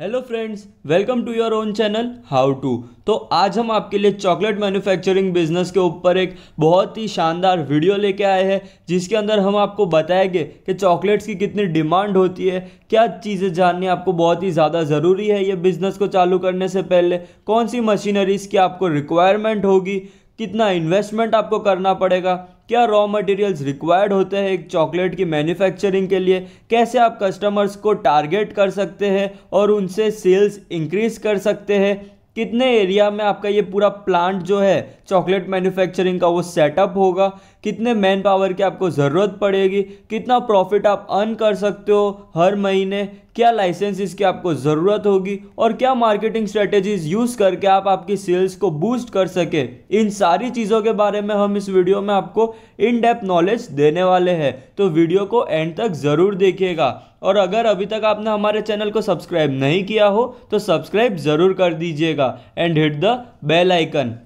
hello friends welcome to your own channel how to तो आज हम आपके लिए चॉकलेट मैन्युफैक्चरिंग बिजनेस के ऊपर एक बहुत ही शानदार वीडियो लेके आए हैं जिसके अंदर हम आपको बताएंगे कि चॉकलेट्स की कितनी डिमांड होती है क्या चीज़ें जाननी आपको बहुत ही ज़्यादा ज़रूरी है ये बिज़नेस को चालू करने से पहले कौन सी मशीनरीज़ की आपको रिक्वायरमेंट होगी कितना इन्वेस्टमेंट आपको करना पड़ेगा क्या रॉ मटेरियल्स रिक्वायर्ड होते हैं एक चॉकलेट की मैन्युफैक्चरिंग के लिए कैसे आप कस्टमर्स को टारगेट कर सकते हैं और उनसे सेल्स इंक्रीज कर सकते हैं कितने एरिया में आपका ये पूरा प्लांट जो है चॉकलेट मैन्युफैक्चरिंग का वो सेटअप होगा कितने मैन पावर की आपको ज़रूरत पड़ेगी कितना प्रॉफिट आप अर्न कर सकते हो हर महीने क्या लाइसेंसेस की आपको ज़रूरत होगी और क्या मार्केटिंग स्ट्रेटेजीज यूज़ करके आप आपकी सेल्स को बूस्ट कर सके इन सारी चीज़ों के बारे में हम इस वीडियो में आपको इन डेप्थ नॉलेज देने वाले हैं तो वीडियो को एंड तक ज़रूर देखिएगा और अगर अभी तक आपने हमारे चैनल को सब्सक्राइब नहीं किया हो तो सब्सक्राइब ज़रूर कर दीजिएगा and hit the bell icon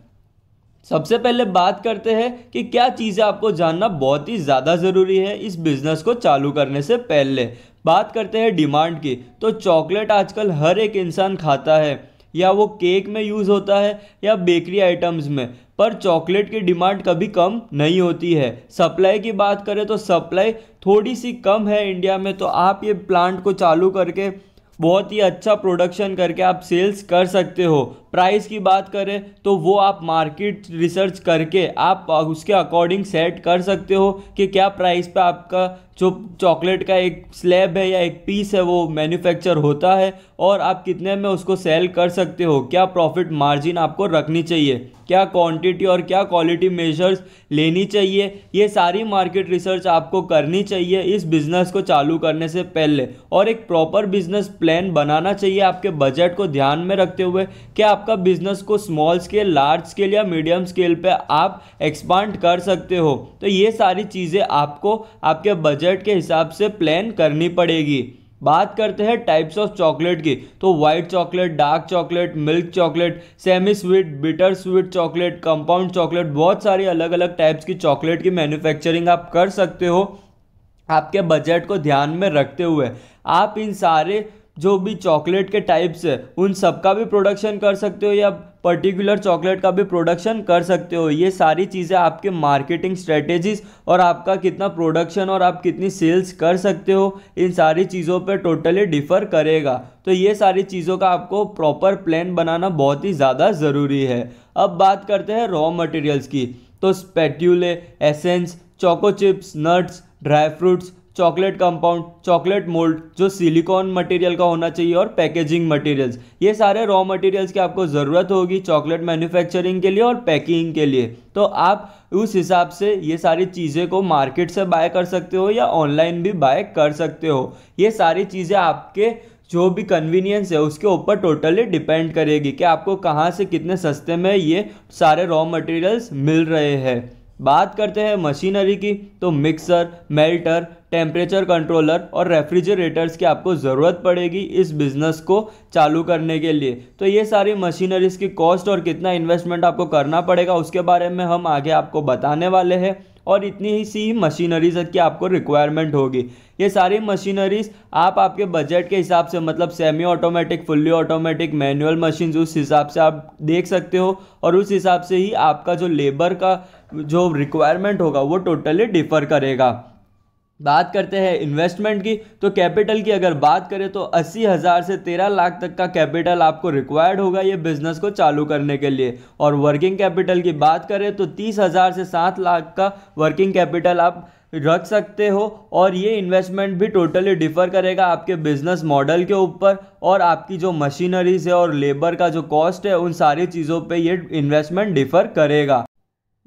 सबसे पहले बात करते हैं कि क्या चीज़ें आपको जानना बहुत ही ज़्यादा ज़रूरी है इस बिज़नेस को चालू करने से पहले बात करते हैं डिमांड की तो चॉकलेट आजकल हर एक इंसान खाता है या वो केक में यूज़ होता है या बेकरी आइटम्स में पर चॉकलेट की डिमांड कभी कम नहीं होती है सप्लाई की बात करें तो सप्लाई थोड़ी सी कम है इंडिया में तो आप ये प्लांट को चालू करके बहुत ही अच्छा प्रोडक्शन करके आप सेल्स कर सकते हो प्राइस की बात करें तो वो आप मार्केट रिसर्च करके आप उसके अकॉर्डिंग सेट कर सकते हो कि क्या प्राइस पे आपका जो चॉकलेट का एक स्लैब है या एक पीस है वो मैन्युफैक्चर होता है और आप कितने में उसको सेल कर सकते हो क्या प्रॉफिट मार्जिन आपको रखनी चाहिए क्या क्वांटिटी और क्या क्वालिटी मेजर्स लेनी चाहिए ये सारी मार्केट रिसर्च आपको करनी चाहिए इस बिज़नेस को चालू करने से पहले और एक प्रॉपर बिजनेस प्लान बनाना चाहिए आपके बजट को ध्यान में रखते हुए क्या आप आपका बिजनेस को स्मॉल स्केल लार्ज स्केल या मीडियम स्केल पे आप एक्सपांड कर सकते हो तो ये सारी चीज़ें आपको आपके बजट के हिसाब से प्लान करनी पड़ेगी बात करते हैं टाइप्स ऑफ चॉकलेट की तो white chocolate dark chocolate milk chocolate semi sweet bitter sweet chocolate compound chocolate बहुत सारी अलग अलग टाइप्स की चॉकलेट की मैन्युफैक्चरिंग आप कर सकते हो आपके बजट को ध्यान में रखते हुए आप इन सारे जो भी चॉकलेट के टाइप्स है उन सब का भी प्रोडक्शन कर सकते हो या पर्टिकुलर चॉकलेट का भी प्रोडक्शन कर सकते हो ये सारी चीज़ें आपके मार्केटिंग स्ट्रेटेजीज और आपका कितना प्रोडक्शन और आप कितनी सेल्स कर सकते हो इन सारी चीज़ों पर टोटली डिफ़र करेगा तो ये सारी चीज़ों का आपको प्रॉपर प्लान बनाना बहुत ही ज़्यादा ज़रूरी है अब बात करते हैं रॉ मटेरियल्स की तो spatula essence choco chips nuts dry fruits chocolate compound chocolate mould जो सिलिकॉन मटेरियल का होना चाहिए और पैकेजिंग मटेरियल्स ये सारे रॉ मटेरियल्स की आपको ज़रूरत होगी चॉकलेट मैन्युफैक्चरिंग के लिए और पैकिंग के लिए तो आप उस हिसाब से ये सारी चीज़ें को मार्केट से बाय कर सकते हो या ऑनलाइन भी बाय कर सकते हो ये सारी चीज़ें आपके जो भी कन्वीनियंस है उसके ऊपर टोटली डिपेंड करेगी कि आपको कहाँ से कितने सस्ते में ये सारे रॉ मटेरियल्स मिल रहे हैं बात करते हैं मशीनरी की तो मिक्सर मेल्टर टेम्परेचर कंट्रोलर और रेफ्रिजरेटर्स की आपको ज़रूरत पड़ेगी इस बिज़नेस को चालू करने के लिए तो ये सारी मशीनरीज की कॉस्ट और कितना इन्वेस्टमेंट आपको करना पड़ेगा उसके बारे में हम आगे आपको बताने वाले हैं और इतनी ही सी मशीनरीज की आपको रिक्वायरमेंट होगी ये सारी मशीनरीज आप आपके बजट के हिसाब से मतलब semi automatic fully automatic manual machine उस हिसाब से आप देख सकते हो और उस हिसाब से ही आपका जो लेबर का जो रिक्वायरमेंट होगा वो टोटली डिफ़र करेगा बात करते हैं इन्वेस्टमेंट की तो कैपिटल की अगर बात करें तो अस्सी हज़ार से तेरह लाख तक का कैपिटल आपको रिक्वायर्ड होगा ये बिज़नेस को चालू करने के लिए और वर्किंग कैपिटल की बात करें तो तीस हज़ार से सात लाख का वर्किंग कैपिटल आप रख सकते हो और ये इन्वेस्टमेंट भी टोटली डिफर करेगा आपके बिजनेस मॉडल के ऊपर और आपकी जो मशीनरीज है और लेबर का जो कॉस्ट है उन सारी चीज़ों पे ये इन्वेस्टमेंट डिफर करेगा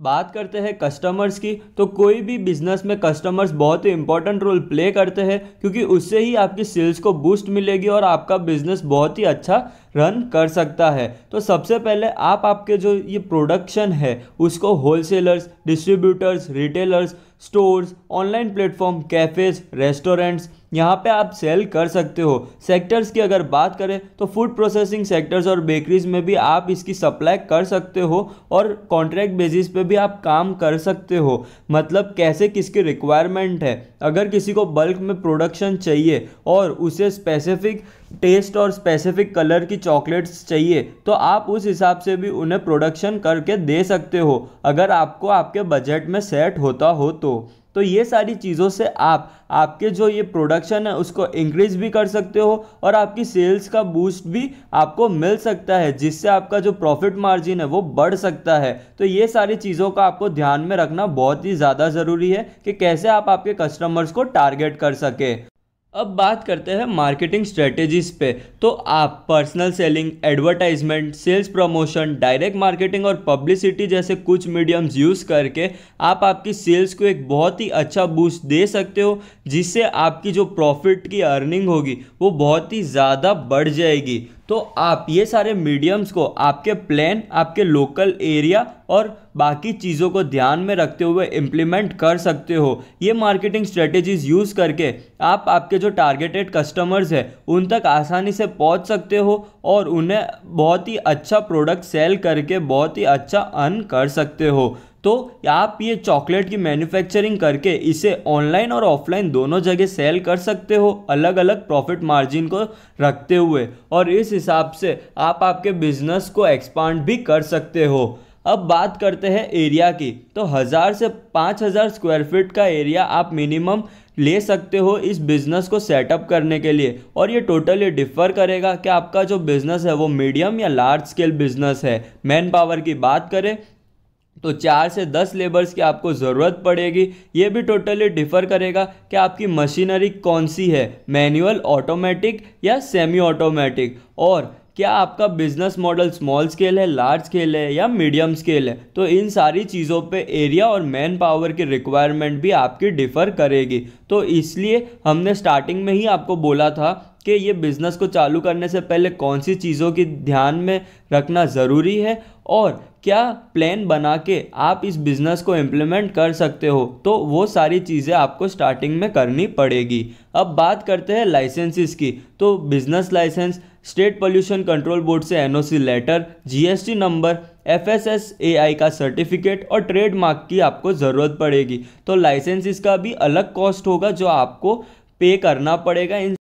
बात करते हैं कस्टमर्स की तो कोई भी बिजनेस में कस्टमर्स बहुत ही इंपॉर्टेंट रोल प्ले करते हैं क्योंकि उससे ही आपकी सेल्स को बूस्ट मिलेगी और आपका बिजनेस बहुत ही अच्छा रन कर सकता है तो सबसे पहले आप आपके जो ये प्रोडक्शन है उसको wholesalers distributors retailers stores online platform cafes restaurants यहाँ पे आप सेल कर सकते हो सेक्टर्स की अगर बात करें तो फूड प्रोसेसिंग सेक्टर्स और बेकरीज में भी आप इसकी सप्लाई कर सकते हो और कॉन्ट्रैक्ट बेसिस पे भी आप काम कर सकते हो मतलब कैसे किसकी रिक्वायरमेंट है अगर किसी को बल्क में प्रोडक्शन चाहिए और उसे स्पेसिफिक टेस्ट और स्पेसिफिक कलर की चॉकलेट्स चाहिए तो आप उस हिसाब से भी उन्हें प्रोडक्शन करके दे सकते हो अगर आपको आपके बजट में सेट होता हो तो तो ये सारी चीज़ों से आप आपके जो ये प्रोडक्शन है उसको इंक्रीज भी कर सकते हो और आपकी सेल्स का बूस्ट भी आपको मिल सकता है जिससे आपका जो प्रॉफिट मार्जिन है वो बढ़ सकता है तो ये सारी चीज़ों का आपको ध्यान में रखना बहुत ही ज़्यादा ज़रूरी है कि कैसे आप आपके कस्टमर्स को टारगेट कर सके अब बात करते हैं मार्केटिंग स्ट्रेटेजीज पे तो आप personal selling advertisement sales promotion direct marketing और पब्लिसिटी जैसे कुछ मीडियम्स यूज़ करके आप आपकी सेल्स को एक बहुत ही अच्छा बूस्ट दे सकते हो जिससे आपकी जो प्रॉफिट की अर्निंग होगी वो बहुत ही ज़्यादा बढ़ जाएगी तो आप ये सारे मीडियम्स को आपके प्लान आपके लोकल एरिया और बाकी चीज़ों को ध्यान में रखते हुए इम्प्लीमेंट कर सकते हो ये मार्केटिंग स्ट्रेटेजीज़ यूज़ करके आप आपके जो टारगेटेड कस्टमर्स हैं उन तक आसानी से पहुंच सकते हो और उन्हें बहुत ही अच्छा प्रोडक्ट सेल करके बहुत ही अच्छा अर्न कर सकते हो तो आप ये चॉकलेट की मैन्युफैक्चरिंग करके इसे ऑनलाइन और ऑफलाइन दोनों जगह सेल कर सकते हो अलग अलग प्रॉफिट मार्जिन को रखते हुए और इस हिसाब से आप आपके बिजनेस को एक्सपांड भी कर सकते हो अब बात करते हैं एरिया की तो हज़ार से पाँच हज़ार स्क्वायर फीट का एरिया आप मिनिमम ले सकते हो इस बिज़नेस को सेटअप करने के लिए और ये टोटली डिफ़र करेगा कि आपका जो बिज़नेस है वो मीडियम या लार्ज स्केल बिज़नेस है मैन पावर की बात करें तो चार से दस लेबर्स की आपको ज़रूरत पड़ेगी ये भी टोटली डिफ़र करेगा कि आपकी मशीनरी कौन सी है मैनुअल ऑटोमेटिक या सेमी ऑटोमेटिक और क्या आपका बिजनेस मॉडल स्मॉल स्केल है लार्ज स्केल है या मीडियम स्केल है तो इन सारी चीज़ों पे एरिया और मैन पावर की रिक्वायरमेंट भी आपकी डिफ़र करेगी तो इसलिए हमने स्टार्टिंग में ही आपको बोला था कि ये बिज़नेस को चालू करने से पहले कौन सी चीज़ों की ध्यान में रखना ज़रूरी है और क्या प्लान बना के आप इस बिज़नेस को इम्प्लीमेंट कर सकते हो तो वो सारी चीज़ें आपको स्टार्टिंग में करनी पड़ेगी अब बात करते हैं लाइसेंसेस की तो business licence state pollution control board से NOC letter GST number F S S A I का सर्टिफिकेट और ट्रेडमार्क की आपको ज़रूरत पड़ेगी तो लाइसेंसिस का भी अलग कॉस्ट होगा जो आपको पे करना पड़ेगा इन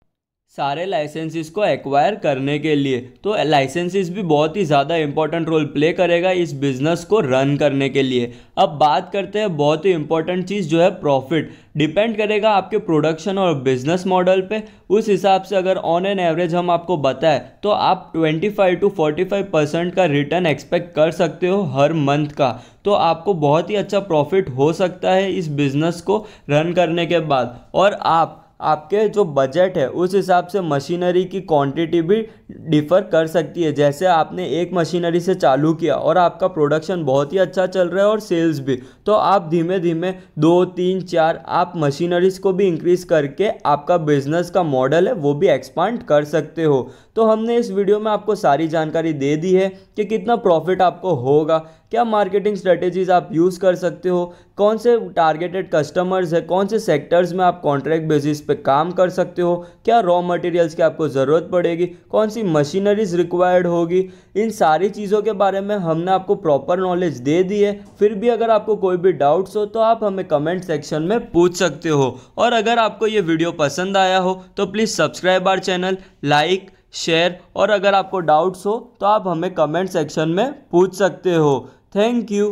सारे लाइसेंसेस को एक्वायर करने के लिए तो लाइसेंसेस भी बहुत ही ज़्यादा इम्पॉर्टेंट रोल प्ले करेगा इस बिज़नेस को रन करने के लिए अब बात करते हैं बहुत ही इम्पॉर्टेंट चीज़ जो है प्रॉफिट डिपेंड करेगा आपके प्रोडक्शन और बिजनेस मॉडल पे उस हिसाब से अगर ऑन एन एवरेज हम आपको बताएं तो आप 25 टू 45 परसेंट का रिटर्न एक्सपेक्ट कर सकते हो हर मंथ का तो आपको बहुत ही अच्छा प्रॉफिट हो सकता है इस बिज़नेस को रन करने के बाद और आप आपके जो बजट है उस हिसाब से मशीनरी की क्वांटिटी भी डिफ़र कर सकती है जैसे आपने एक मशीनरी से चालू किया और आपका प्रोडक्शन बहुत ही अच्छा चल रहा है और सेल्स भी तो आप धीमे धीमे दो तीन चार आप मशीनरीज को भी इंक्रीज़ करके आपका बिजनेस का मॉडल है वो भी एक्सपांड कर सकते हो तो हमने इस वीडियो में आपको सारी जानकारी दे दी है कि कितना प्रॉफिट आपको होगा क्या मार्केटिंग स्ट्रेटेजीज़ आप यूज़ कर सकते हो कौन से टारगेटेड कस्टमर्स है कौन से सेक्टर्स में आप कॉन्ट्रैक्ट बेसिस पे काम कर सकते हो क्या रॉ मटेरियल्स की आपको ज़रूरत पड़ेगी कौन सी मशीनरीज रिक्वायर्ड होगी इन सारी चीज़ों के बारे में हमने आपको प्रॉपर नॉलेज दे दी है फिर भी अगर आपको कोई भी डाउट्स हो तो आप हमें कमेंट सेक्शन में पूछ सकते हो और अगर आपको ये वीडियो पसंद आया हो तो please subscribe our channel like share और अगर आपको डाउट्स हो तो आप हमें कमेंट सेक्शन में पूछ सकते हो थैंक यू